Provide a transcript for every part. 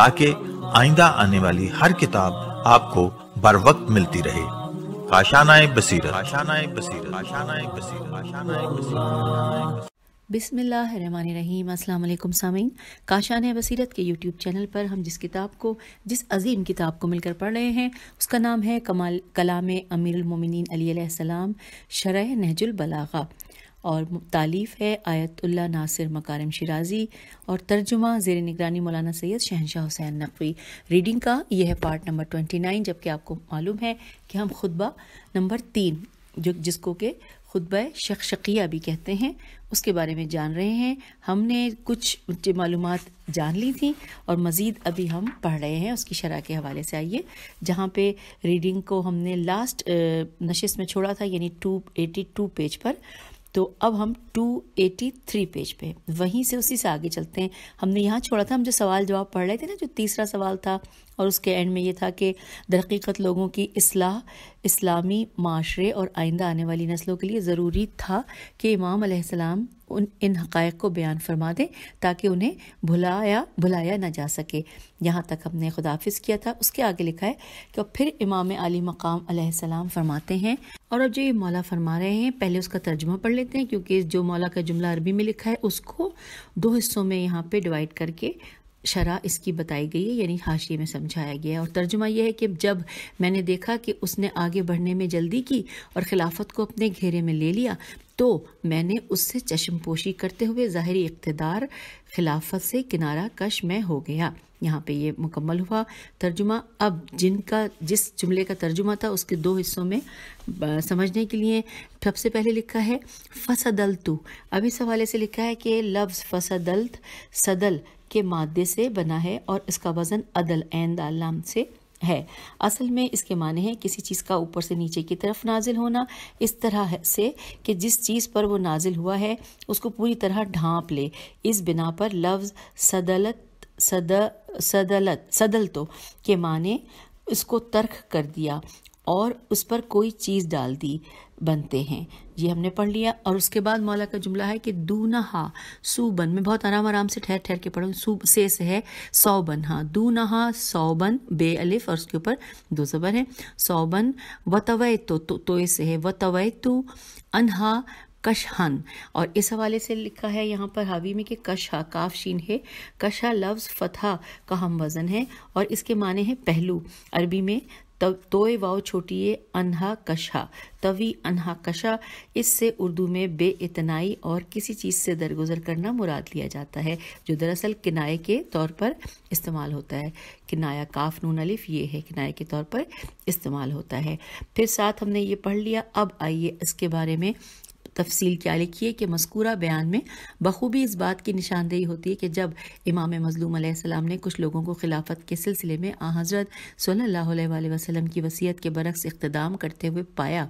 ताकि आइंदा आने वाली हर किताब आपको बर वक्त मिलती रहे काशानाए बसीरत काशानाए बसीरत काशानाए बसीरत काशानाए बसीरत बिसमीम अल्लाम सामीन काशान बसीरत के यूट्यूब चैनल पर हम जिस किताब को जिस अजीम किताब को मिलकर पढ़ रहे हैं उसका नाम है कमाल कलाम अमीरमिन अली सलाम शरह नहजुल बलागा और तालीफ़ है आयतुल्ला नासिर मकारम शराजी और तर्जुमा जेर निगरानी मौलाना सैयद शहनशाह हुसैन नकवी रीडिंग का यह है पार्ट नंबर ट्वेंटी नाइन जबकि आपको मालूम है कि हम खुतबा नंबर तीन जो जिसको के खुतब शख शक़िया भी कहते हैं उसके बारे में जान रहे हैं हमने कुछ मालूम जान ली थी और मज़ीद अभी हम पढ़ रहे हैं उसकी शरह के हवाले से आइए जहाँ पे रीडिंग को हमने लास्ट नशस्त में छोड़ा था यानी टू एटी टू पेज पर तो अब हम 283 पेज पे वहीं से उसी से आगे चलते हैं हमने यहाँ छोड़ा था हम जो सवाल जवाब पढ़ रहे थे ना जो तीसरा सवाल था और उसके एंड में ये था कि दरक़ीक़त लोगों की असलाह इस्लामी माशरे और आइंदा आने वाली नस्लों के लिए ज़रूरी था कि इमाम अलैहिस्सलाम उन इन हक़ को बयान फरमा दें ताकि उन्हें भुलाया भुलाया ना जा सके यहाँ तक हमने खुदाफिस किया था उसके आगे लिखा है कि फिर इमाम आली मकाम अलैहिस्सलाम फरमाते हैं और अब जो ये मौला फरमा रहे हैं पहले उसका तर्जमा पढ़ लेते हैं क्योंकि जो मौला का जुमला अरबी में लिखा है उसको दो हिस्सों में यहाँ पर डिवाइड करके शरा इसकी बताई गई है यानी हाशिए में समझाया गया है और तर्जुमा यह है कि जब मैंने देखा कि उसने आगे बढ़ने में जल्दी की और खिलाफत को अपने घेरे में ले लिया तो मैंने उससे चश्मपोशी करते हुए ज़ाहरी इकतदार खिलाफत से किनारा कश में हो गया यहाँ पे ये मुकम्मल हुआ तर्जुमा अब जिनका जिस जुमले का तर्जुमा था उसके दो हिस्सों में समझने के लिए सबसे पहले लिखा है फसदल तू अब इस हवाले से लिखा है कि लफ्ज़ फसदल सदल के मादे से बना है और इसका वज़न अदल एन दाम से है असल में इसके माने हैं किसी चीज़ का ऊपर से नीचे की तरफ नाजिल होना इस तरह से कि जिस चीज़ पर वो नाजिल हुआ है उसको पूरी तरह ढांप ले इस बिना पर लफ्ज़ सदलत सद सदलत सदल तो के माने इसको तर्क कर दिया और उस पर कोई चीज़ डाल दी बनते हैं ये हमने पढ़ लिया और उसके बाद मौला का जुमला है कि दूनहा सूबन मैं बहुत आराम आराम से ठहर ठहर के पढ़ूँ सू से से है सौबन हाँ दूनहा सौबन बे अलिफ और उसके ऊपर दो जबर है सौबन व तवै तो, तो, तो से है व तवै तो अनहा कशहन और इस हवाले से लिखा है यहाँ पर हावी में कि कशा काफ शीन है कशा लफ्ज़ फतह का हम वज़न है और इसके माने हैं पहलू अरबी में तोय वाव ये अनहा कशा तवी अनहा कशा इससे उर्दू में बे इतनाई और किसी चीज़ से दरगुजर करना मुराद लिया जाता है जो दरअसल किनाए के तौर पर इस्तेमाल होता है किनाया काफ नून अलिफ ये है किनाए के तौर पर इस्तेमाल होता है फिर साथ हमने ये पढ़ लिया अब आइए इसके बारे में तफसील क्या लिखी है कि मस्कूरा बयान में बखूबी इस बात की निशानदेही होती है कि जब इमाम मजलूम सलाम ने कुछ लोगों को खिलाफत के सिलसिले में आ हज़रत सल्ला वसलम की वसीयत के बरक्स इख्तदाम करते हुए पाया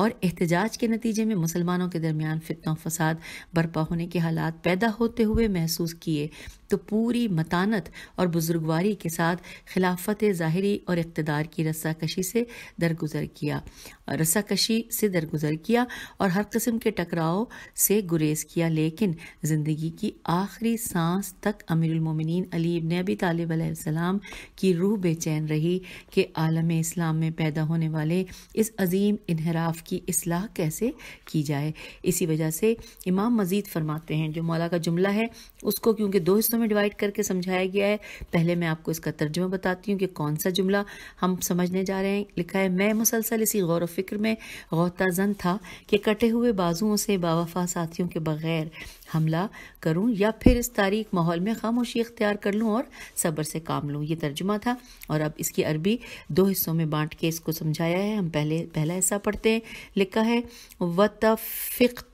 और एहतजाज के नतीजे में मुसलमानों के दरमियान फितना फसाद बर्पा होने के हालात पैदा होते हुए महसूस किए तो पूरी मतानत और बुजुर्गवारी के साथ खिलाफत ज़ाहरी और इकतदार की रस्साकशी से दरगुजर किया रस्साकशी से दरगुजर किया और हर किस्म के टकराव से गुरेज किया लेकिन ज़िंदगी की आखिरी सांस तक अमीरमिन अलीब इबन अबी की रूह बेचैन रही कि आलम इस्लाम में पैदा होने वाले इस अजीम इनहराफ अहनाफ की असलाह कैसे की जाए इसी वजह से इमाम मजीद फरमाते हैं जो मौला का जुमला है उसको क्योंकि दो हिस्सों में डिवाइड करके समझाया गया है पहले मैं आपको इसका तर्जमा बताती हूँ कि कौन सा जुमला हम समझने जा रहे हैं लिखा है मैं मुसलसल इसी गौर वफ़िक्र में गौताजन था कि कटे हुए बाजुओं से बावफा साथियों के बगैर हमला करूं या फिर इस तारीख माहौल में खामोशी इख्तियार कर लूं और सब्र से काम लूं ये तर्जुमा था और अब इसकी अरबी दो हिस्सों में बांट के इसको समझाया है हम पहले पहला हिस्सा पढ़ते हैं लिखा है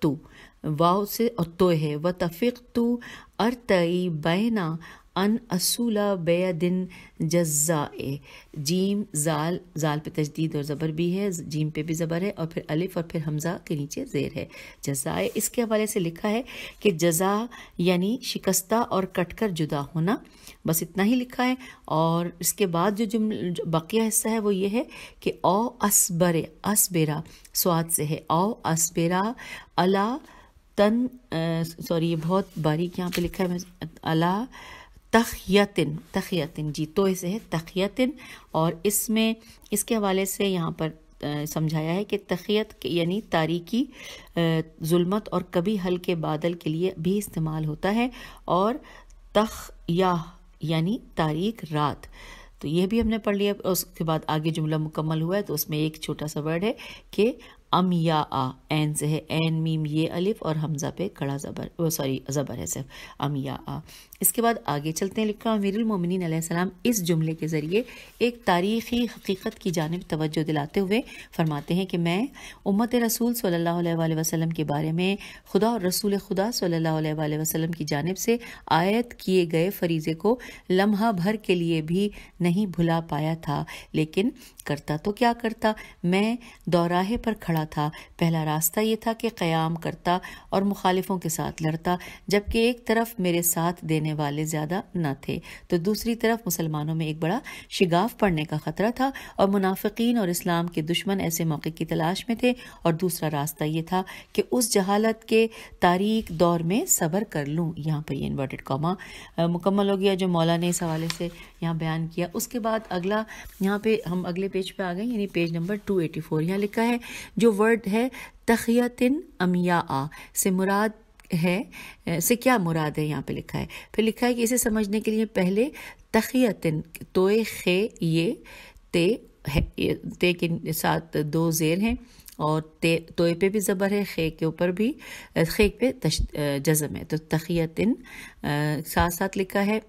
तू वाह से तो है तफिक तू तई बैना अन असूला बे दिन जज्जा ए जीम जाल जाल पे तजदीद और ज़बर भी है जीम पे भी ज़बर है और फिर अलिफ और फिर हमज़ा के नीचे ज़ेर है जज्जा ए इसके हवाले से लिखा है कि जजा यानी शिकस्ता और कट कर जुदा होना बस इतना ही लिखा है और इसके बाद जो जुम बकिया हिस्सा है वो ये है कि ओ असबर असबेरा स्वाद से है ओ असबेरा अला तन सॉरी ये बहुत बारीक यहाँ पे लिखा है अला तखियतिन तखियतिन जी तो इसे है तखियतिन और इसमें इसके हवाले से यहाँ पर समझाया है कि तखियत यानी तारीकी जुल्मत और कभी हल्के बादल के लिए भी इस्तेमाल होता है और या यानी तारीख रात तो ये भी हमने पढ़ लिया उसके बाद आगे जुमला मुकम्मल हुआ है तो उसमें एक छोटा सा वर्ड है कि अम या आ एन से है एन मीम ये अलिफ और हमज़ा पे कड़ा ज़बर सॉरी ज़बर है सिर्फ अम या आ इसके बाद आगे चलते हैं लिखा अमीरमिन इस जुमले के ज़रिए एक तारीख़ी हकीकत की जानब तवज्जो दिलाते हुए फरमाते हैं कि मैं उम्मत रसूल सल्लल्लाहु अलैहि वसल्लम के बारे में खुदा और रसूल खुदा सल्लल्लाहु अलैहि वसल्लम की जानब से आयत किए गए फरीज़े को लम्हा भर के लिए भी नहीं भुला पाया था लेकिन करता तो क्या करता मैं दौराहे पर खड़ा करता था पहला रास्ता ये था कि क्याम करता और मुखालिफों के साथ लड़ता जबकि एक तरफ मेरे साथ देने वाले ज़्यादा न थे तो दूसरी तरफ मुसलमानों में एक बड़ा शिगाफ पड़ने का ख़तरा था और मुनाफिकीन और इस्लाम के दुश्मन ऐसे मौके की तलाश में थे और दूसरा रास्ता ये था कि उस जहालत के तारीख दौर में सबर कर लूँ यहाँ पर ये इन्वर्टेड कौमा मुकम्मल हो गया जो मौला ने इस हवाले से यहाँ बयान किया उसके बाद अगला यहाँ पे हम अगले पेज पे आ गए यानी पेज नंबर 284 एटी यहाँ लिखा है जो वर्ड है तखियतिन अमिया आ से मुराद है से क्या मुराद है यहाँ पे लिखा है फिर लिखा है कि इसे समझने के लिए पहले तखियतिन तोए खे ये ते है ते के साथ दो जेर हैं और ते तोए पे भी ज़बर है खे के ऊपर भी खे पे जज़म है तो तखियतिन साथ साथ लिखा है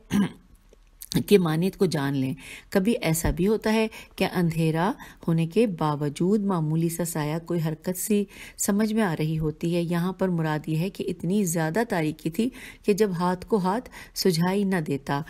के मानियत को जान लें कभी ऐसा भी होता है कि अंधेरा होने के बावजूद मामूली सा साया कोई हरकत सी समझ में आ रही होती है यहाँ पर मुराद यह है कि इतनी ज़्यादा तारीकी थी कि जब हाथ को हाथ सुझाई न देता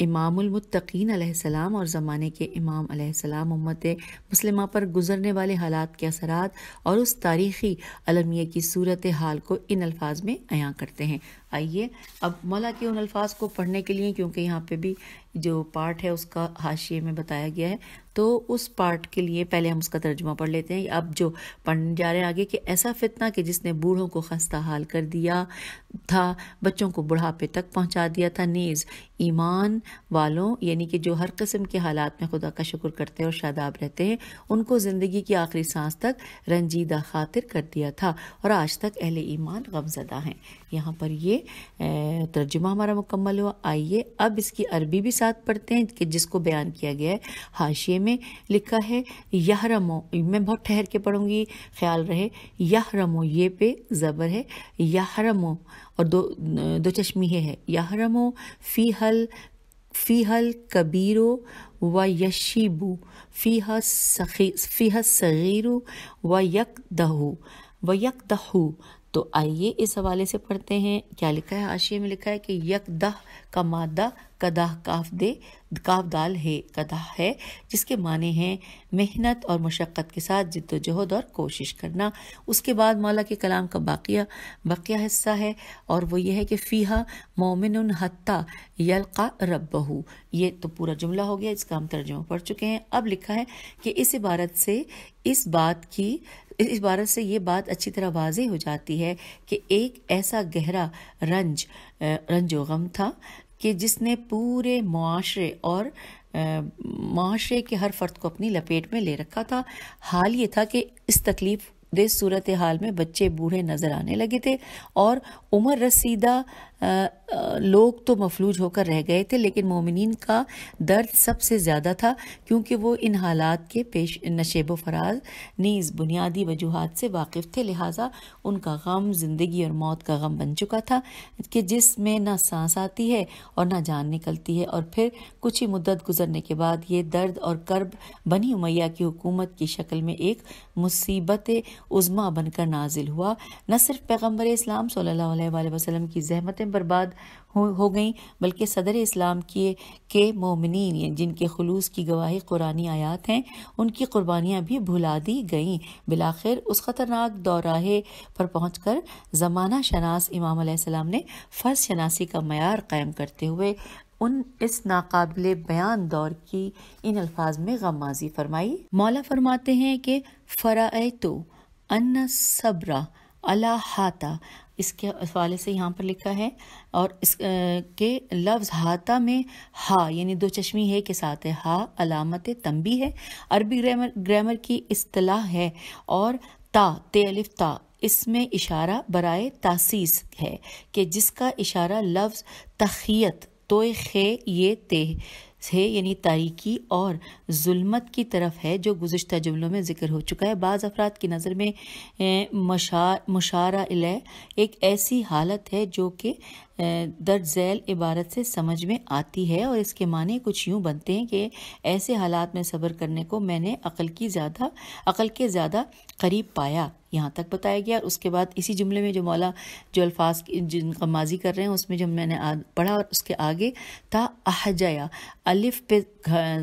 इमामुलमतकीन सलाम और ज़माने के इमाम सलाम उम्मत मुस्लिमा पर गुजरने वाले हालात के असरात और उस तारीख़ी अलमिया की सूरत हाल को इन अल्फाज में अयां करते हैं आइए अब मौला के उन अल्फाज को पढ़ने के लिए क्योंकि यहाँ पे भी जो पार्ट है उसका हाशिए में बताया गया है तो उस पार्ट के लिए पहले हम उसका तर्जुमा पढ़ लेते हैं अब जो पढ़ने जा रहे हैं आगे कि ऐसा फितना कि जिसने बूढ़ों को खस्ता हाल कर दिया था बच्चों को बुढ़ापे तक पहुंचा दिया था नीज़ ईमान वालों यानी कि जो हर किस्म के हालात में खुदा का शुक्र करते हैं और शादाब रहते हैं उनको ज़िंदगी की आखिरी सांस तक रंजीदा खातिर कर दिया था और आज तक अहले ईमान गमजदा हैं यहाँ पर ये तर्जुमा हमारा मुकम्मल हुआ आइए अब इसकी अरबी भी साथ पढ़ते हैं कि जिसको बयान किया गया है हाशिए में लिखा है यहरमो मैं बहुत ठहर के पढ़ूंगी ख्याल रहे यहरमो ये पे ज़बर है यहरमो और दो दो चश्मी है यहरमो फ़ी हल फ़ी हल कबीरो व यशीबू फ़ीह सखी फ़ीह सगीरु व यकदहू व यकदहू तो आइए इस हवाले से पढ़ते हैं क्या लिखा है आशिय में लिखा है कि यकदह का मादा कदाह काफ दे काफ दाल है कदाह है जिसके माने हैं मेहनत और मशक्क़त के साथ जद्दोजहद और कोशिश करना उसके बाद मौला के कलाम का बाकिया बाकिया हिस्सा है और वो ये है कि फ़ीहा मोमिन हत्ता यलका रबहू ये तो पूरा जुमला हो गया इसका हम तर्जुमा पढ़ चुके हैं अब लिखा है कि इस इबारत से इस बात की इस इबारत से ये बात अच्छी तरह वाजी हो जाती है कि एक ऐसा गहरा रंज रंजो गम था कि जिसने पूरे माशरे और माशरे के हर फर्द को अपनी लपेट में ले रखा था हाल ये था कि इस तकलीफ दे सूरत हाल में बच्चे बूढ़े नज़र आने लगे थे और उम्र रसीदा लोग तो मफलूज होकर रह गए थे लेकिन मोमिन का दर्द सबसे ज़्यादा था क्योंकि वो इन हालात के पेश नशेब फराज नीज़ बुनियादी वजूहत से वाकिफ़ थे लिहाजा उनका गम ज़िंदगी और मौत का गम बन चुका था कि जिसमें ना सांस आती है और ना जान निकलती है और फिर कुछ ही मुद्दत गुजरने के बाद ये दर्द और कर्ब बनी उमैया की हुकूमत की शक्ल में एक मुसीबत उज़मा बनकर नाजिल हुआ न सिर्फ पैगम्बर इस्लाम सल्ला वसलम की जहमत बर्बाद हो, हो गईं बल्कि सदर इस्लाम के के मोमिन जिनके खलूस की गवाही कुरानी आयात हैं उनकी कुर्बानियां भी भुला दी गईं बिलाखिर उस ख़तरनाक दौराहे पर पहुंचकर ज़माना शनास इमाम अलैहिस्सलाम ने फ़र्ज शनासी का मैार कायम करते हुए उन इस नाकाबिल बयान दौर की इन अल्फाज में गमाजी फरमाई मौला फरमाते हैं कि फ़रा तो अन्ना सब्रा अला हाता इसके हवाले से यहाँ पर लिखा है और इस के लफ्ज़ हाथा में हा यानी दो चश्मी है के साथ है हा अलामत तंबी है अरबी ग्रामर ग्रामर की असलाह है और ता तेलिफ ता इसमें इशारा बरए तासीस है कि जिसका इशारा लफ्ज़ तखियत तो खे ये ते है यानी तारीकी और जुल्मत की तरफ है जो गुज्त जुमलों में ज़िक्र हो चुका है बाज़ अफराद की नज़र में मशा मुशारा एक ऐसी हालत है जो कि दर्ज ज़ैल इबारत से समझ में आती है और इसके माने कुछ यूँ बनते हैं कि ऐसे हालात में सब्र करने को मैंने अकल की ज़्यादा अकल के ज़्यादा करीब पाया यहाँ तक बताया गया और उसके बाद इसी जुमले में जो मौला जो अल्फाज जिनका माजी कर रहे हैं उसमें जो मैंने पढ़ा और उसके आगे था अहजया अलिफ पे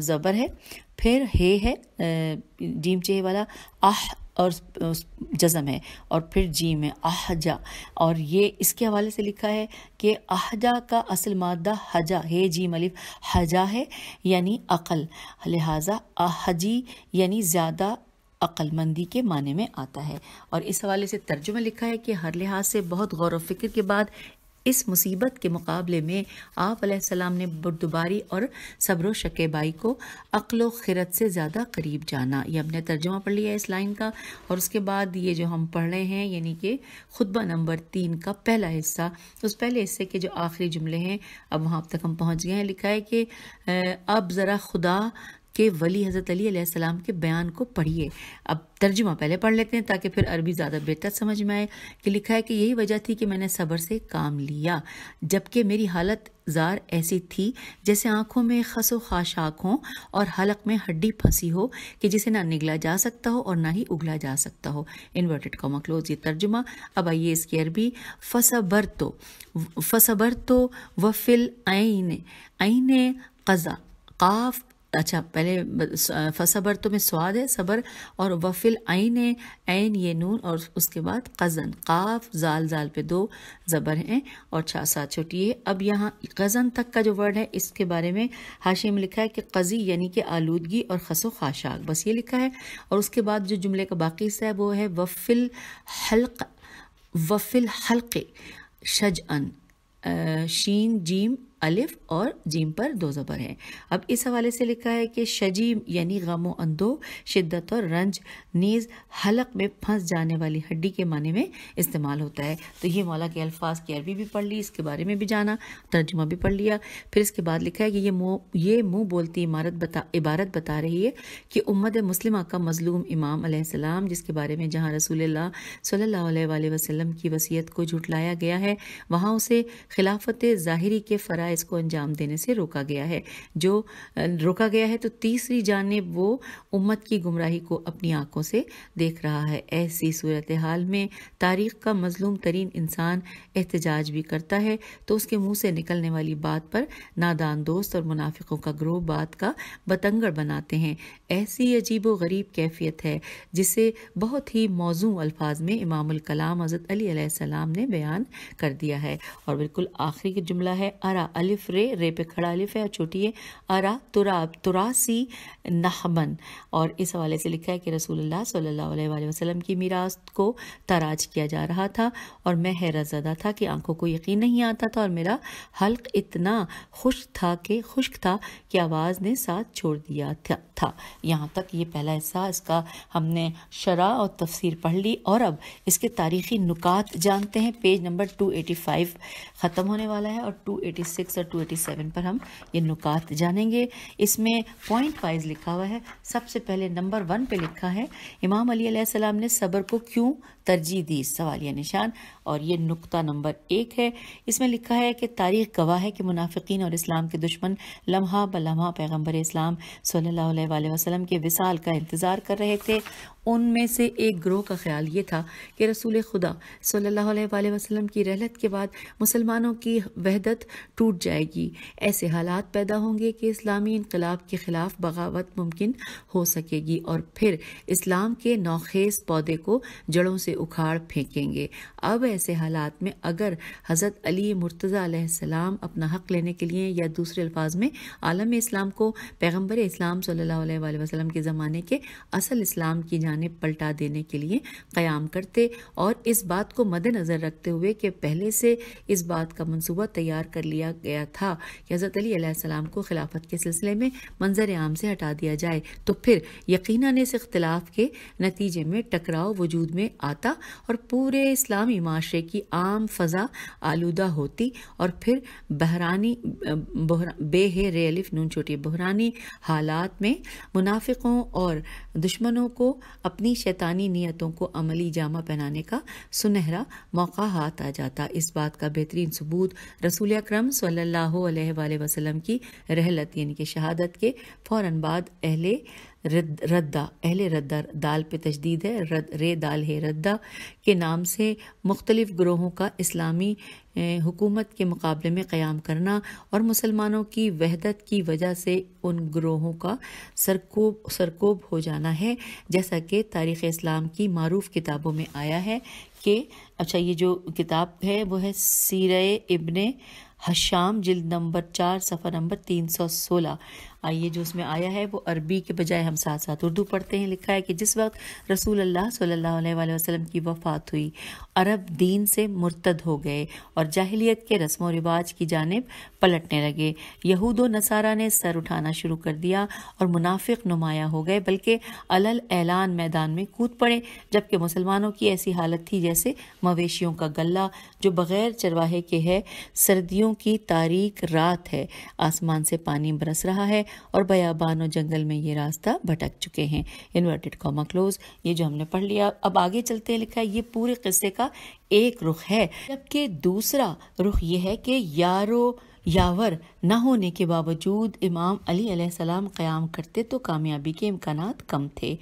ज़बर है फिर हे है डीम चेह वाला आह और जज़म है और फिर जीम है आहजा और ये इसके हवाले से लिखा है कि आहजा का असल मादा हजा हे जी मलिफ़ हजा है यानी अकल लिहाजा आहजी यानी ज़्यादा अक्लमंदी के माने में आता है और इस हवाले से तर्जुमा लिखा है कि हर लिहाज से बहुत गौर व फिक्र के बाद इस मुसीबत के मुकाबले में आप सलाम ने बुरदबारी और सब्र शकेबाई को अक्ल खिरत से ज़्यादा करीब जाना यह हमने तर्जमा पढ़ लिया इस लाइन का और उसके बाद ये जो हम पढ़ रहे हैं यानी कि खुतबा नंबर तीन का पहला हिस्सा उस पहले हिस्से के जो आखिरी जुमले हैं अब वहाँ तक हम पहुँच गए हैं लिखा है कि अब ज़रा खुदा के वली हज़रत अली अलैहिस्सलाम के बयान को पढ़िए अब तर्जुमा पहले पढ़ लेते हैं ताकि फिर अरबी ज़्यादा बेहतर समझ में आए कि लिखा है कि यही वजह थी कि मैंने सब्र से काम लिया जबकि मेरी हालत जार ऐसी थी जैसे आंखों में खसो खाशाक हो और हलक में हड्डी फंसी हो कि जिसे ना निगला जा सकता हो और ना ही उगला जा सकता हो इन्वर्टेड कॉमा क्लोज ये तर्जुमा अब आइए इसकी अरबी फसबर तो फसबर तो फिल आइन आइन कज़ा काफ अच्छा पहले फसबर तो में स्वाद है सबर और वफिल आइन है आइन ये नून और उसके बाद कज़न काफ जाल जाल पे दो ज़बर हैं और छः सात छोटी है अब यहाँ कज़न तक का जो वर्ड है इसके बारे में हाशिम में लिखा है कि कज़ी यानी कि आलूदगी और खसो खाशाक बस ये लिखा है और उसके बाद जो जुमले का बाकी हिस्सा है वो है वफिल हल्क वफिल हल्के शज अन शीन जीम अलिफ और जीम पर दो ज़बर है अब इस हवाले से लिखा है कि शजीम यानी गमो अंदो शिद्दत और रंज नीज हलक में फंस जाने वाली हड्डी के माने में इस्तेमाल होता है तो ये मौला के अल्फाज की अरबी भी पढ़ ली इसके बारे में भी जाना तर्जुमा भी पढ़ लिया फिर इसके बाद लिखा है कि ये मुँह ये मुँह बोलती इमारत बता इबारत बता रही है कि उम्मत मुस्लिम का मजलूम इमाम आसमाम जिसके बारे में जहाँ रसूल सल्ला वसलम की वसीयत को झुटलाया गया है वहाँ उसे खिलाफत ज़ाहरी के फ़रा हमला इसको अंजाम देने से रोका गया है जो रोका गया है तो तीसरी जानब वो उम्मत की गुमराही को अपनी आंखों से देख रहा है ऐसी सूरत हाल में तारीख का मजलूम तरीन इंसान एहतजाज भी करता है तो उसके मुंह से निकलने वाली बात पर नादान दोस्त और मुनाफिकों का ग्रोह बात का बतंगड़ बनाते हैं ऐसी अजीब व गरीब कैफियत है जिसे बहुत ही मौजू अल्फाज में इमामुल कलाम हज़रत अली सलाम ने बयान कर दिया है और बिल्कुल आखिरी जुमला है अरा अलिफ रे रे पे खड़ा अलिफ है और छोटी है अरा तुरा तुरासी नहमन और इस हवाले से लिखा है कि रसूलुल्लाह सल्लल्लाहु अलैहि वसल्लम की मीरास को तराज किया जा रहा था और मैं हैरतज़दा था कि आंखों को यकीन नहीं आता था और मेरा हल्क इतना खुश था कि खुश्क था कि आवाज़ ने साथ छोड़ दिया था, था। यहाँ तक ये पहला हिस्सा इसका हमने शरा और तफसीर पढ़ ली और अब इसके तारीखी नुकात जानते हैं पेज नंबर 285 ख़त्म होने वाला है और 286 सिक्स और टू एटी सेवन पर हम ये नुकात जानेंगे इसमें पॉइंट वाइज लिखा हुआ है सबसे पहले नंबर वन पे लिखा है इमाम अली सलाम ने सबर को क्यों तरजीह दी या निशान और ये नुकता नंबर एक है इसमें लिखा है कि तारीख गवाह है कि मुनाफिकीन और इस्लाम के दुश्मन लम्हा ब लम्हा पैगम्बर इस्लाम सल्ला वसलम के विसाल का इंतज़ार कर रहे थे उनमें से एक ग्रोह का ख्याल ये था कि रसूल खुदा सल्लल्लाहु अलैहि वसल्लम की रहलत के बाद मुसलमानों की वहदत टूट जाएगी ऐसे हालात पैदा होंगे कि इस्लामी इनकलाब के ख़िलाफ़ बगावत मुमकिन हो सकेगी और फिर इस्लाम के नौखेज पौधे को जड़ों से उखाड़ फेंकेंगे अब ऐसे हालात में अगर हज़रत अली मुर्तज़ा अपना हक़ लेने के लिए या दूसरे अल्फाज में आलम इस्लाम को पैगम्बर इस्लाम सल्ला वसलम के ज़माने के असल इस्लाम की जान निशाने पलटा देने के लिए क्याम करते और इस बात को मद्देनजर रखते हुए कि पहले से इस बात का मनसूबा तैयार कर लिया गया था कि हज़रत अलीसम को खिलाफत के सिलसिले में मंजर आम से हटा दिया जाए तो फिर यकीन इस इख्तलाफ के नतीजे में टकराव वजूद में आता और पूरे इस्लामी माशरे की आम फ़ज़ा आलूदा होती और फिर बहरानी बेहे रेलिफ नून छोटी बहरानी हालात में मुनाफिकों और दुश्मनों को अपनी शैतानी नीयतों को अमली जामा पहनाने का सुनहरा मौका हाथ आ जाता इस बात का बेहतरीन सबूत रसूल अक्रम सल्लल्लाहु की रहलत यानी कि शहादत के फ़ौर बाद अहले रद्दा अहले रद्दा दाल पे तजदीद है रद, रे दाल है रद्दा के नाम से मुख्तलिफ ग्रोहों का इस्लामी हुकूमत के मुकाबले में क़्याम करना और मुसलमानों की वहदत की वजह से उन ग्रोहों का सरकोब सरकोब हो जाना है जैसा कि तारीख़ इस्लाम की मरूफ किताबों में आया है कि अच्छा ये जो किताब है वो है सीर इबन हशाम जिल्द नंबर चार सफ़ा नंबर तीन सौ सोलह आइए जो उसमें आया है वो अरबी के बजाय हम साथ साथ उर्दू पढ़ते हैं लिखा है कि जिस वक्त रसूल अल्लाह सल्लल्लाहु अलैहि वसल्लम की वफ़ात हुई अरब दीन से मुर्तद हो गए और जाहिलियत के रस्म व रिवाज की जानब पलटने लगे यहूद नसारा ने सर उठाना शुरू कर दिया और मुनाफिक नुमाया हो गए बल्कि अलल ऐलान मैदान में कूद पड़े जबकि मुसलमानों की ऐसी हालत थी जैसे मवेशियों का गला जो बग़ैर चरवाहे के है सर्दियों सर्दियों की तारीख रात है आसमान से पानी बरस रहा है और बयाबान और जंगल में ये रास्ता भटक चुके हैं इन्वर्टेड कॉमा क्लोज ये जो हमने पढ़ लिया अब आगे चलते हैं लिखा है ये पूरे किस्से का एक रुख है जबकि दूसरा रुख यह है कि यारो यावर न होने के बावजूद इमाम अली अलैहिस्सलाम क़याम करते तो कामयाबी के इम्कान कम थे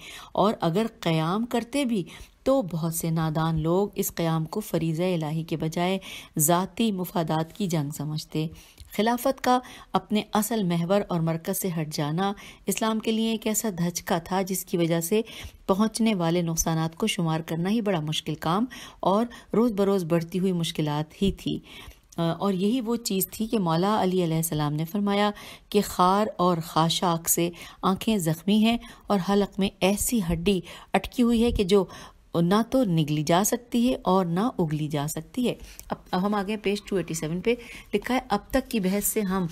और अगर क़याम करते भी तो बहुत से नादान लोग इस क़्याम को फरीज़ इलाही के बजाय ज़ाती मफादात की जंग समझते खिलाफत का अपने असल महवर और मरकज़ से हट जाना इस्लाम के लिए एक ऐसा धचका था जिसकी वजह से पहुंचने वाले नुकसान को शुमार करना ही बड़ा मुश्किल काम और रोज़ बरोज़ बढ़ती हुई मुश्किल ही थी और यही वो चीज़ थी कि मौला अली अलैहिस्सलाम ने फरमाया कि खार और खाशाक से आंखें ज़ख्मी हैं और हलक में ऐसी हड्डी अटकी हुई है कि जो और ना तो निगली जा सकती है और ना उगली जा सकती है अब अब हम आगे पेज 287 पे लिखा है अब तक की बहस से हम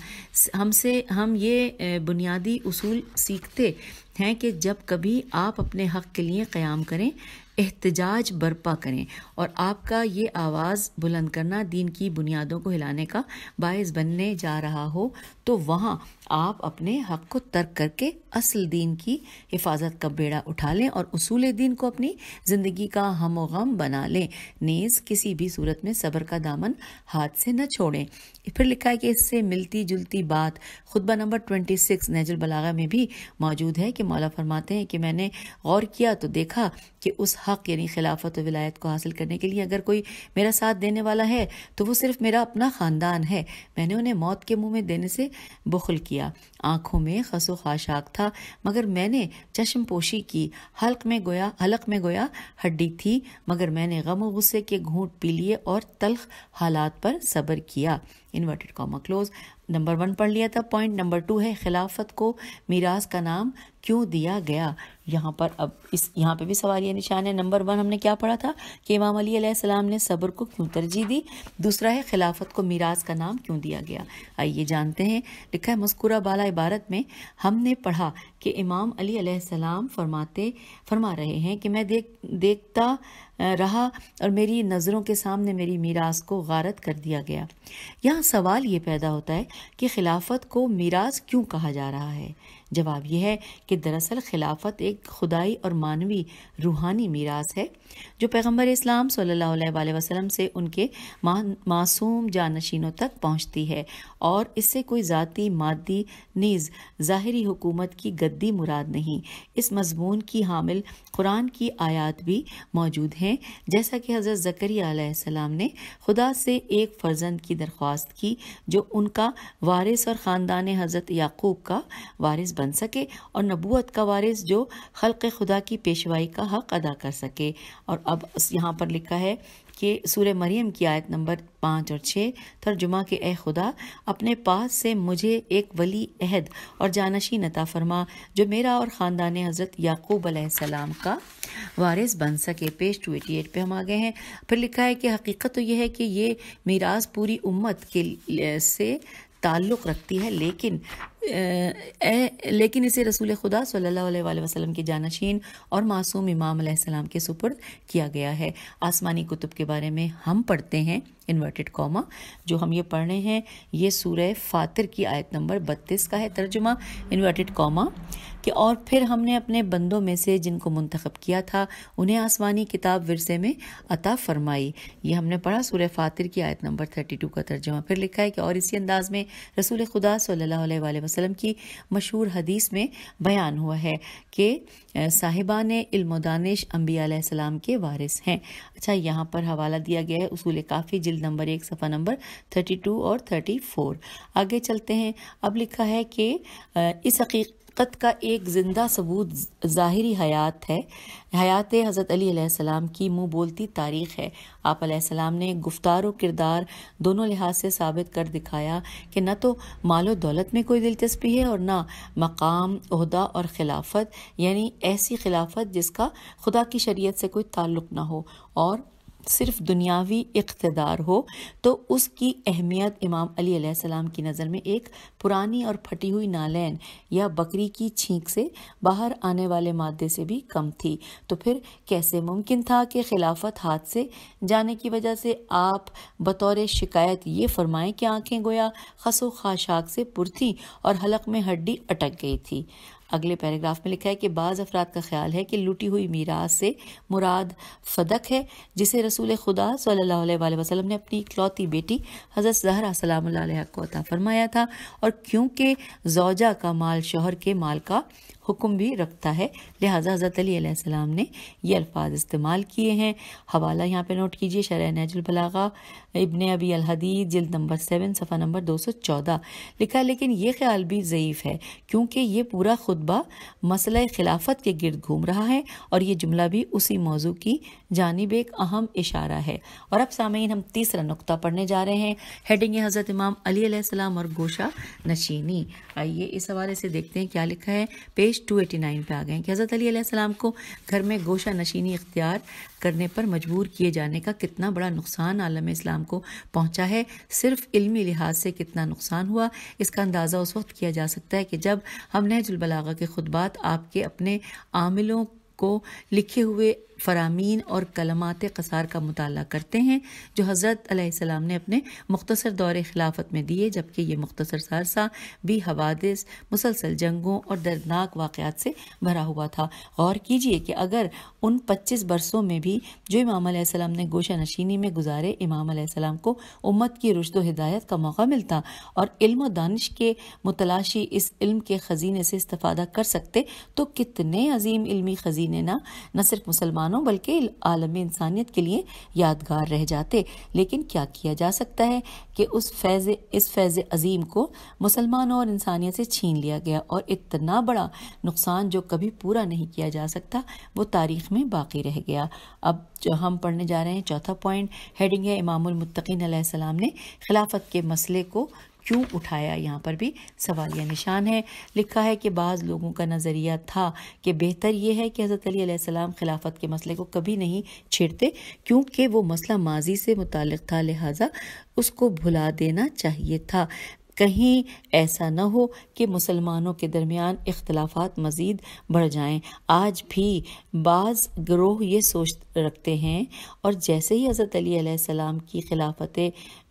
हमसे हम ये बुनियादी उसूल सीखते हैं कि जब कभी आप अपने हक़ के लिए क़्याम करें एहतजाज बर्पा करें और आपका ये आवाज़ बुलंद करना दीन की बुनियादों को हिलाने का बायस बनने जा रहा हो तो वहाँ आप अपने हक को तर्क करके असल दीन की हिफाजत का बेड़ा उठा लें और उसूल दीन को अपनी ज़िंदगी का हम गम बना लें नेज़ किसी भी सूरत में सब्र का दामन हाथ से न छोड़ें फिर लिखा है कि इससे मिलती जुलती बात खुतबा नंबर ट्वेंटी सिक्स नजल बलागा में भी मौजूद है कि मौला फरमाते हैं कि मैंने गौर किया तो देखा कि उस हक यानी खिलाफत विलायत को हासिल करने के लिए अगर कोई मेरा साथ देने वाला है तो वो सिर्फ मेरा अपना ख़ानदान है मैंने उन्हें मौत के मुँह में देने से बुखल किया आंखों में खसो खाशाक था मगर मैंने चश्म पोशी की हल्क में गोया हलक में गोया हड्डी थी मगर मैंने गम गुस्से के घूट पी लिए और तलख हालात पर सब्र किया inverted comma close number one पढ़ लिया था पॉइंट नंबर टू है खिलाफत को मीरास का नाम क्यों दिया गया यहाँ पर अब इस यहाँ पे भी सवाल ये निशान है नंबर वन हमने क्या पढ़ा था कि इमाम अली सलाम ने सब्र को क्यों तरजीह दी दूसरा है खिलाफत को मीराज का नाम क्यों दिया गया आइए जानते हैं लिखा है मस्कुरा बाला इबारत में हमने पढ़ा कि इमाम अली सलाम फरमाते फरमा रहे हैं कि मैं देख देखता रहा और मेरी नज़रों के सामने मेरी मीरास को गारत कर दिया गया यहाँ सवाल ये पैदा होता है कि खिलाफत को मीराज क्यों कहा जा रहा है जवाब यह है कि दरअसल खिलाफत एक खुदाई और मानवी रूहानी मीरास है जो पैगम्बर इस्लाम सल्ला वसलम से उनके मासूम जानशीनों तक पहुँचती है और इससे कोई ज़ाती मादी नीज़ ज़ाहरी हुकूमत की गद्दी मुराद नहीं इस मजमून की हामिल कुरान की आयात भी मौजूद हैं जैसा कि हज़रत ज़करिया ने खुदा से एक फ़र्जंद की दरख्वास्त की जो उनका वारिस और ख़ानदान हज़रत याकूब का वारिस बन बन सके और नबूत का वारिस जो खल खुदा की पेशवाई का हक़ अदा कर सके और अब यहाँ पर लिखा है कि सूर्य मरियम की आयत नंबर पाँच और छः तर्जुमा के ए खुदा अपने पास से मुझे एक वली अहद और जानशी नता फरमा जो मेरा और ख़ानदान हज़रत याकूब आसमाम का वारिस बन सके पेज टू एटी एट पर हम आ गए हैं फिर लिखा है कि हकीकत तो यह है कि ये मीराज पूरी उम्मत के से ताल्लुक़ रखती है लेकिन ए, लेकिन इसे रसूल खुदा सल्लल्लाहु अलैहि वसल्लम के जानशीन और मासूम इमाम सलाम के सुपुर्द किया गया है आसमानी कुतुब के बारे में हम पढ़ते हैं इन्वर्टेड कॉमा जो हम ये पढ़ रहे हैं ये सूर्य फातिर की आयत नंबर बत्तीस का है तर्जुमा इन्वर्टेड कॉमा कि और फिर हमने अपने बंदों में से जिनको मंतखब किया था उन्हें आसमानी किताब विरसे में अता फरमाई ये हमने पढ़ा सूर्य फातिर की आयत नंबर थर्टी टू का तर्जुमा फिर लिखा है कि और इसी अंदाज में रसूल खुदा सल्ला वसल्लम की मशहूर हदीस में बयान हुआ है कि साहिबा ने इल्म दानिश के वारिस हैं अच्छा यहाँ पर हवाला दिया गया है उसूल काफ़ी जिल नंबर एक सफ़ा नंबर थर्टी टू और थर्टी फोर आगे चलते हैं अब लिखा है कि इस हकी हकीकत का एक ज़िंदा सबूत ज़ाहरी हयात है हयात हज़रत अली की मुँह बोलती तारीख़ है आप सलाम ने गुफ्तार और किरदार दोनों लिहाज से साबित कर दिखाया कि न तो मालो दौलत में कोई दिलचस्पी है और ना मकाम अहदा और खिलाफत यानी ऐसी खिलाफत जिसका खुदा की शरीय से कोई ताल्लुक़ ना हो और सिर्फ दुनियावी इकतदार हो तो उसकी अहमियत इमाम अली सलाम की नज़र में एक पुरानी और फटी हुई नालैन या बकरी की छींक से बाहर आने वाले मादे से भी कम थी तो फिर कैसे मुमकिन था कि खिलाफत हाथ से जाने की वजह से आप बतौर शिकायत ये फरमाएं कि आंखें गोया खसो खाशाक से पुर थी और हलक में हड्डी अटक गई थी अगले पैराग्राफ में लिखा है कि बाज़ अफराद का ख्याल है कि लुटी हुई मीराज से मुराद फदक है जिसे रसूल खुदा सल्ला वसलम ने अपनी इकलौती बेटी हज़रत जहरा सलाम को अता फरमाया था और क्योंकि जौजा का माल शोहर के माल का हुक्म भी रखता है लिहाजा हज़रत अली सलाम ने ये अल्फाज इस्तेमाल किए हैं हवाला यहाँ पे नोट कीजिए शरह नजलबलागा इबन अबी अलहदीद जिल्द नंबर सेवन सफ़ा नंबर दो सौ चौदह लिखा है लेकिन ये ख्याल भी ज़यीफ़ है क्योंकि ये पूरा खुतबा मसला खिलाफत के गिरद घूम रहा है और ये जुमला भी उसी मौजू की जानब एक अहम इशारा है और अब सामीन हम तीसरा नुकता पढ़ने जा रहे हैं हेडिंग हज़रत इमाम अली और गोशा नशीनी आइए इस हवाले से देखते हैं क्या लिखा है पेश पेज 289 पे आ गए कि हज़रत अली सलाम को घर में गोशा नशीनी इख्तियार करने पर मजबूर किए जाने का कितना बड़ा नुकसान आलम इस्लाम को पहुंचा है सिर्फ इल्मी लिहाज से कितना नुकसान हुआ इसका अंदाज़ा उस वक्त किया जा सकता है कि जब हम नहजुलबलागा के खुतबात आपके अपने आमिलों को लिखे हुए फ़रामीन और कलमात कसार का मुताल करते हैं जो हज़रत आसमाम ने अपने मुख्तर दौरे खिलाफत में दिए जबकि ये मुख्तर सारसा भी हवादस मुसलसल जंगों और दर्दनाक वाक़ात से भरा हुआ था गौर कीजिए कि अगर उन पच्चीस बरसों में भी जो इमाम आसमाम ने गोशा नशीनी में गुजारे इमाम आसमाम को उम्मत की रुशद हिदायत का मौका मिलता और इल्म दानिश के मुतलाशी इस इल्म के ख़जीने से इस्ता कर सकते तो कितने अजीम इल्मी ख़जीने ना न सिर्फ मुसलमानों इंसानों बल्कि आलम इंसानियत के लिए यादगार रह जाते लेकिन क्या किया जा सकता है कि उस फैज़ इस फैज़ अजीम को मुसलमानों और इंसानियत से छीन लिया गया और इतना बड़ा नुकसान जो कभी पूरा नहीं किया जा सकता वो तारीख में बाकी रह गया अब जो हम पढ़ने जा रहे हैं चौथा पॉइंट हेडिंग है इमामुलमतकीन सलाम ने खिलाफत के मसले को क्यों उठाया यहाँ पर भी सवालिया निशान है लिखा है कि बाज़ लोगों का नज़रिया था कि बेहतर यह है कि हज़रत अलीसम खिलाफत के मसले को कभी नहीं छेड़ते क्योंकि वो मसला माजी से मुतल था लिहाजा उसको भुला देना चाहिए था कहीं ऐसा न हो कि मुसलमानों के दरमियान इख्तलाफात मज़ीद बढ़ जाएं। आज भी बाज़ ग्रोह ये सोच रखते हैं और जैसे ही हज़रत अली सलाम की खिलाफत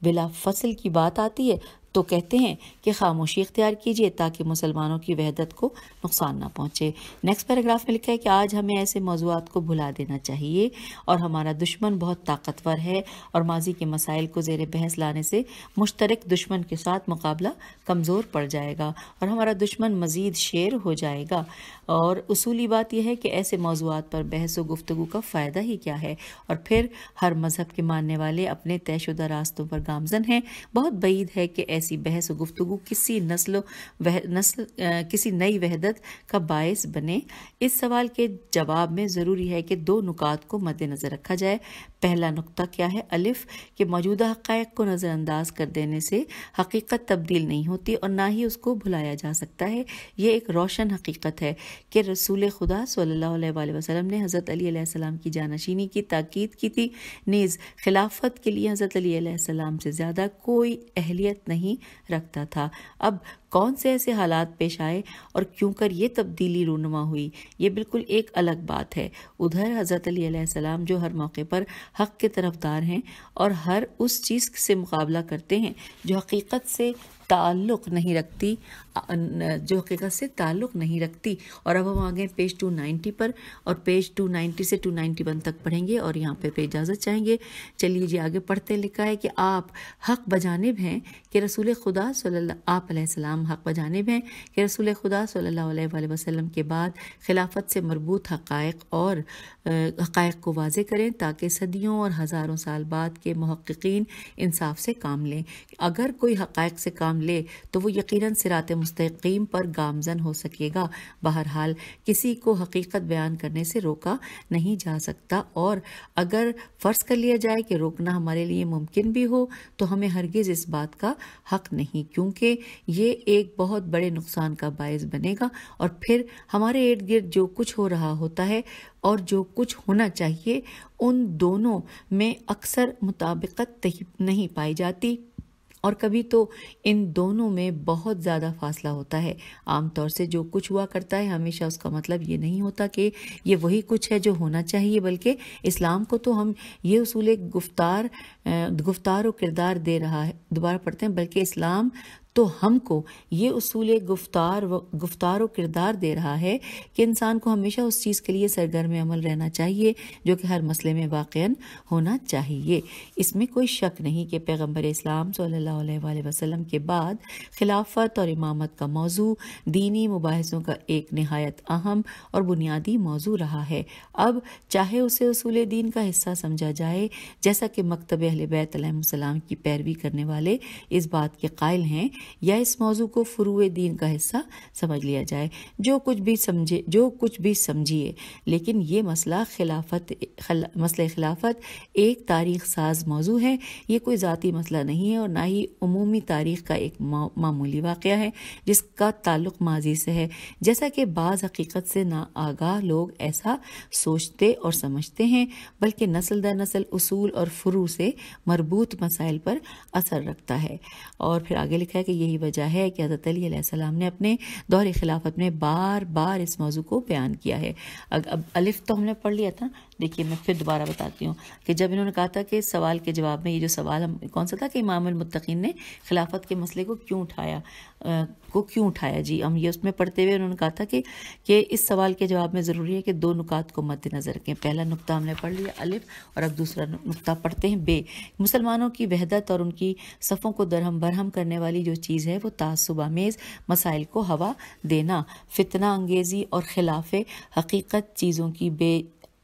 बिला फसल की बात आती है तो कहते हैं कि खामोशी इख्तियार कीजिए ताकि मुसलमानों की वहदत को नुकसान ना पहुँचे नेक्स्ट पैराग्राफ में लिखा है कि आज हमें ऐसे मौजूद को भुला देना चाहिए और हमारा दुश्मन बहुत ताकतवर है और माजी के मसाइल को जेर बहस लाने से मुश्तरक दुश्मन के साथ मुकाबला कमज़ोर पड़ जाएगा और हमारा दुश्मन मज़ीद शेर हो जाएगा और असूली बात यह है कि ऐसे मौजूद पर बहस व गुफ्तु का फ़ायदा ही क्या है और फिर हर मज़हब के मानने वाले अपने तयशुदा रास्तों पर गामजन हैं बहुत बईद है कि ऐसे ऐसी बहस गुफ्तु किसी नस्ल वह नस्ल किसी नई वहदत का बायस बने इस सवाल के जवाब में ज़रूरी है कि दो नुकात को मद्देनज़र रखा जाए पहला नुकता क्या है अलिफ कि मौजूदा हक़ को नज़रअंदाज कर देने से हकीकत तब्दील नहीं होती और ना ही उसको भुलाया जा सकता है ये एक रोशन हकीकत है कि रसूल खुदा सल्ला वसलम ने हज़रत अलीसम की जानशीनी की ताक़द की थी नीज़ खिलाफत के लिए हज़रत अलीसम से ज़्यादा कोई अहलियत नहीं रखता था अब कौन से ऐसे हालात पेश आए और क्यों कर ये तब्दीली रूनमा हुई ये बिल्कुल एक अलग बात है उधर हज़रत अलीसम जो हर मौके पर हक़ के तरफदार हैं और हर उस चीज़ से मुकाबला करते हैं जो हकीकत से ताल्लुक़ नहीं रखती जो हकीकत से ताल्लुक़ नहीं रखती और अब हम आ गए पेज 290 पर और पेज 290 से 291 तक पढ़ेंगे और यहाँ पर इजाज़त चाहेंगे चलिए जी आगे पढ़ते लिखा है कि आप हक बजानब हैं कि रसूल खुदा सल्ला आप सलाम हक बजानब हैं कि रसूल खुदा सल्ला वसम के बाद खिलाफत से मरबूत हक़ और हक़ को वाज करें ताकि सदियों और हज़ारों साल बाद के महक्कीन इंसाफ से काम लें अगर कोई हक़ से काम ले तो वो यकीन सिरात मुस्तकीम पर गामजन हो सकेगा बहरहाल किसी को हकीकत बयान करने से रोका नहीं जा सकता और अगर फ़र्ज़ कर लिया जाए कि रोकना हमारे लिए मुमकिन भी हो तो हमें हरगिज़ इस बात का हक नहीं क्योंकि ये एक बहुत बड़े नुकसान का बायस बनेगा और फिर हमारे इर्द गिर्द जो कुछ हो रहा होता है और जो कुछ होना चाहिए उन दोनों में अक्सर मुताबिकत नहीं पाई जाती और कभी तो इन दोनों में बहुत ज़्यादा फासला होता है आमतौर से जो कुछ हुआ करता है हमेशा उसका मतलब ये नहीं होता कि ये वही कुछ है जो होना चाहिए बल्कि इस्लाम को तो हम ये उसूल गुफ्तार गुफ्तार और किरदार दे रहा है दोबारा पढ़ते हैं बल्कि इस्लाम तो हमको ये असूल गुफ्तार व गुफ्तार व किरदार दे रहा है कि इंसान को हमेशा उस चीज़ के लिए सरगर्म अमल रहना चाहिए जो कि हर मसले में वाक़ होना चाहिए इसमें कोई शक नहीं कि पैगम्बर इस्लाम सल्ला वसलम के बाद खिलाफत और इमामत का मौजू दीनी मुबासों का एक नहायत अहम और बुनियादी मौजू रहा है अब चाहे उसे असूल दीन का हिस्सा समझा जाए जैसा कि मकतब अहल बैतम की पैरवी करने वाले इस बात के कायल हैं या इस मौजू को फ़ुरुए दीन का हिस्सा समझ लिया जाए जो कुछ भी समझे जो कुछ भी समझिए लेकिन ये मसला खिलाफत खल, मसले खिलाफत एक तारीख साज मौजू है ये कोई ज़ाती मसला नहीं है और ना ही अमूमी तारीख का एक मामूली वाक़ है जिसका ताल्लुक माजी से है जैसा कि बाज़ हकीकत से ना आगाह लोग ऐसा सोचते और समझते हैं बल्कि नस्ल दर नसल उसूल और फ्रू से मरबूत मसाइल पर असर रखता है और फिर आगे लिखा है कि कि यही वजह है कि हज़रत अली सलाम ने अपने दौर खिलाफत में बार बार इस मौजू को बयान किया है अग, अब अलिफ तो हमने पढ़ लिया था देखिए मैं फिर दोबारा बताती हूँ कि जब इन्होंने कहा था कि सवाल के जवाब में ये जो सवाल हम कौन सा था कि इमाम ने खिलाफत के मसले को क्यों उठाया को क्यों उठाया जी हम ये उसमें पढ़ते हुए उन्होंने कहा था कि कि इस सवाल के जवाब में ज़रूरी है कि दो नुकात को मद्देनज़र रखें पहला नुकता हमने पढ़ लिया अलिफ और अब दूसरा नुकता पढ़ते हैं बे मुसलमानों की वहदत और उनकी सफ़ों को दरहम बरहम करने वाली जो चीज़ है वो आमेज़ मसाइल को हवा देना फितना अंगेज़ी और खिलाफ हकीकत चीज़ों की बे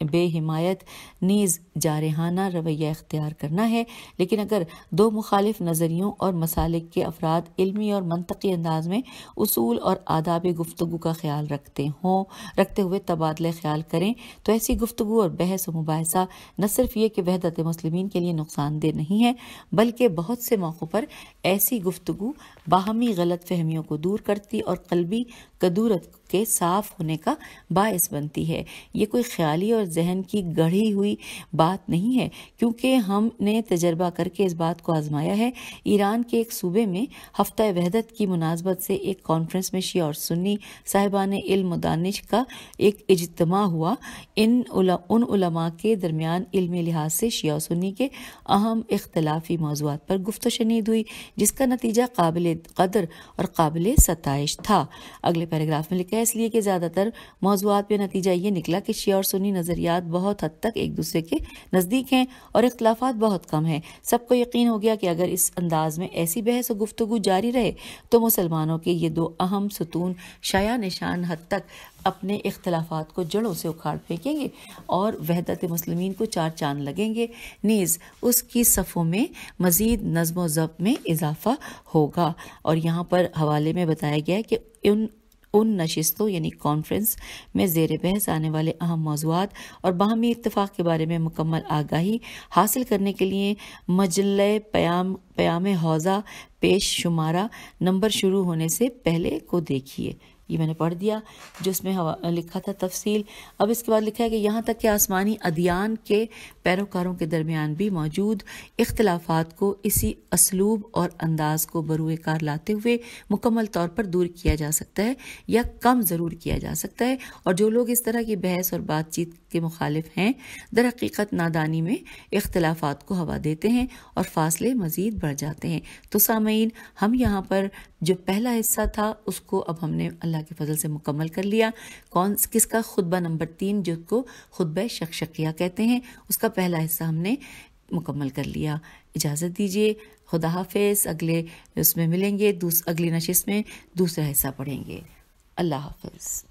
बेहिमायत नीज जारहाना रवैया इख्तियार करना है लेकिन अगर दो मुखालिफ नज़रियों और मसालिक के अफराद इलमी और मनतकी अंदाज में असूल और आदाब गुफ्तु का ख्याल रखते हों रखते हुए तबादला ख्याल करें तो ऐसी गुफ्तु और बहस व मुबासा न सिर्फ ये कि वहदत मुसलमिन के लिए नुकसानदेह नहीं है बल्कि बहुत से मौक़ों पर ऐसी गुफ्तु बाहमी गलत फहमियों को दूर करती और कलबी कदूरत के साफ होने का बायस बनती है ये कोई ख्याली और जहन की गढ़ी हुई बात नहीं है क्योंकि हमने तजर्बा करके इस बात को आजमाया है ईरान के एक सूबे में हफ्ता वहदत की मुनासबत से एक कॉन्फ्रेंस में शी और सुन्नी साहिबान इल्म दानिश का एक इजतमा हुआ इन उला, उन उलमा के दरमियान इल्मी लिहाज से शी और सुन्नी के अहम इख्तलाफी मौजूद पर गुफ्त शनीद हुई जिसका नतीजा काबिल कदर और काबिल सतश था अगले पैराग्राफ में लिखा है इसलिए कि ज़्यादातर मौजूद पर नतीजा ये निकला कि शिया और सुनी नज़रियात बहुत हद तक एक दूसरे के नज़दीक हैं और इख्लाफा बहुत कम हैं सबको यकीन हो गया कि अगर इस अंदाज में ऐसी बहस और गुफ्तु जारी रहे तो मुसलमानों के ये दो अहम सतून शाया निशान हद तक अपने इख्तलाफात को जड़ों से उखाड़ फेंकेंगे और वहदत मुसलमिन को चार चांद लगेंगे नीज़ उसकी सफ़ों में मज़ीद नज़म ज़ब में इजाफा होगा और यहाँ पर हवाले में बताया गया है कि उन उन नशस्तों यानी कॉन्फ्रेंस में जेर बहस आने वाले अहम मौजूद और बाहमी इतफाक़ के बारे में मुकम्मल आगाही हासिल करने के लिए मजल प्याम प्याम हौज़ा पेश शुमारा नंबर शुरू होने से पहले को देखिए ये मैंने पढ़ दिया जो इसमें लिखा था तफसील अब इसके बाद लिखा है कि यहाँ तक कि आसमानी अदियान के पैरोकारों के दरमियान भी मौजूद इख्तलाफात को इसी असलूब और अंदाज को बरूए कार लाते हुए मुकम्मल तौर पर दूर किया जा सकता है या कम ज़रूर किया जा सकता है और जो लोग इस तरह की बहस और बातचीत के मुखालिफ हैं हकीकत नादानी में इख्तलाफ़ को हवा देते हैं और फासले मज़ीद बढ़ जाते हैं तो सामीन हम यहाँ पर जो पहला हिस्सा था उसको अब हमने अल्लाह के फजल से मुकम्मल कर लिया कौन किसका खुतबा नंबर तीन जिसको को खुतब शखशकिया कहते हैं उसका पहला हिस्सा हमने मुकम्मल कर लिया इजाज़त दीजिए खुदा हाफिज अगले उसमें मिलेंगे दूस अगली नशिस में दूसरा हिस्सा पढ़ेंगे अल्लाह हाफिज़